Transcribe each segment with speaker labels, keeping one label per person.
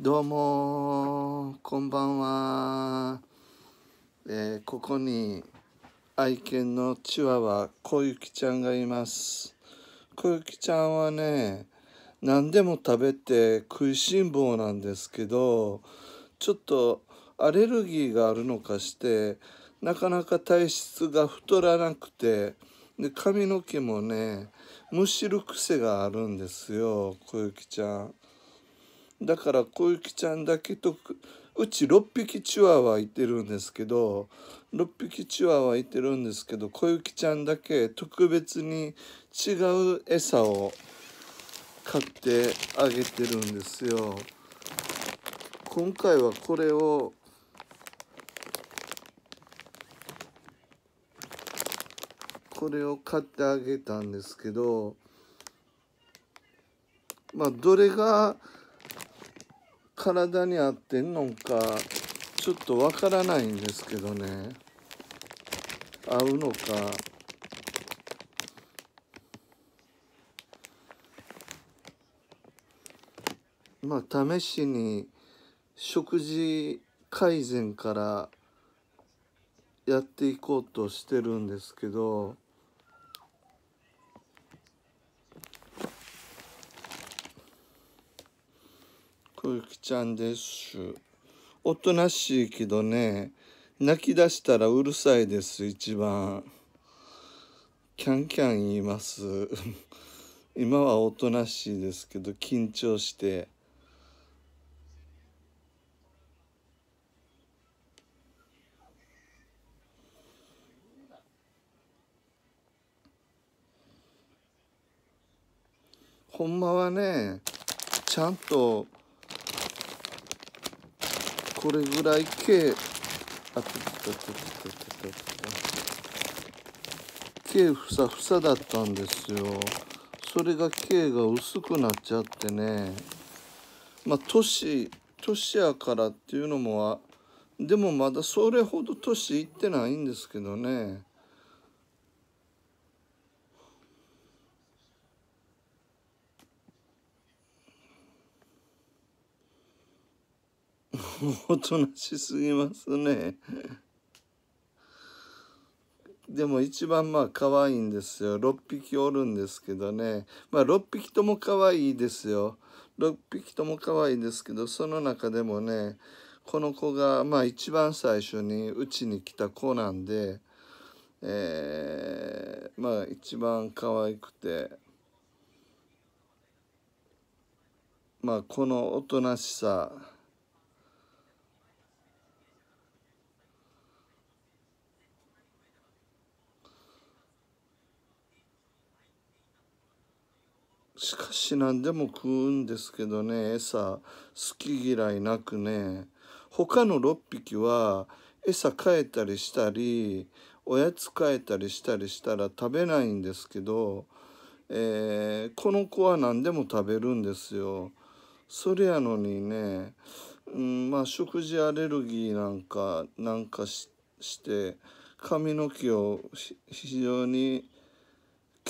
Speaker 1: どうもこんばんは、えー、ここに愛犬のチワワ小雪ちゃんがいます小雪ちゃんはね何でも食べて食いしん坊なんですけどちょっとアレルギーがあるのかしてなかなか体質が太らなくてで髪の毛もねむしる癖があるんですよ小雪ちゃん。だから小雪ちゃんだけとうち6匹チワワいてるんですけど6匹チワワいてるんですけど小雪ちゃんだけ特別に違う餌を買ってあげてるんですよ。今回はこれをこれを買ってあげたんですけどまあどれが体に合ってんのかちょっとわからないんですけどね合うのかまあ試しに食事改善からやっていこうとしてるんですけどとちゃんですおとなしいけどね、泣き出したらうるさいです、一番。キャンキャン言います。今はおとなしいですけど、緊張して。ほんまはね、ちゃんとこれぐらい k。あっょっとっとっとっとっと計ふさふさだったんですよそれが毛が薄くなっちゃってねまあ年年やからっていうのもでもまだそれほど年いってないんですけどねおとなしすぎますね。でも一番まあ可愛いんですよ。6匹おるんですけどね。まあ6匹とも可愛いですよ。6匹とも可愛いですけど、その中でもね、この子がまあ一番最初にうちに来た子なんで、えー、まあ一番可愛くて、まあこのおとなしさ、しかし何でも食うんですけどね餌好き嫌いなくね他の6匹は餌変えたりしたりおやつ変えたりしたりしたら食べないんですけど、えー、この子は何でも食べるんですよ。それやのにね、うん、まあ食事アレルギーなんかなんかして髪の毛を非常に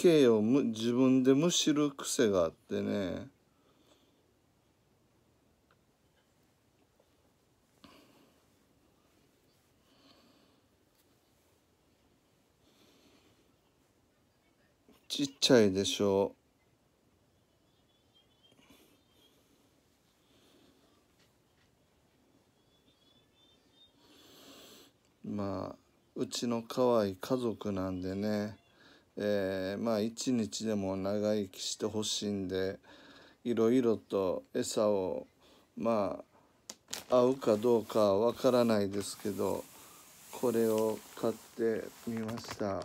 Speaker 1: 形をむ自分でむしる癖があってねちっちゃいでしょうまあうちの可愛い家族なんでねえー、まあ一日でも長生きしてほしいんでいろいろと餌をまあ合うかどうかわからないですけどこれを買ってみました。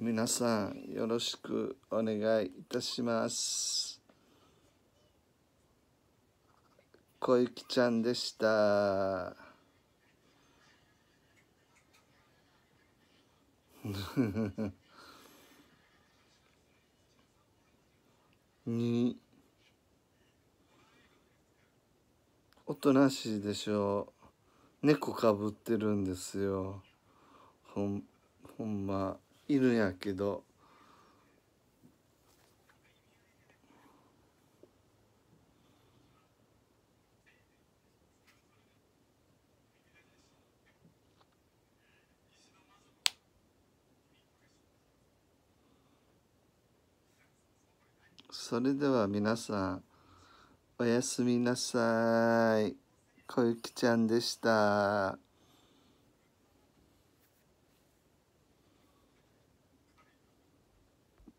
Speaker 1: 皆さんよろしくお願いいたします。小雪ちゃんでした。におとなしいでしょう猫かぶってるんですよほんほんま犬やけど。それでは皆さん、おやすみなさい。こゆきちゃんでした。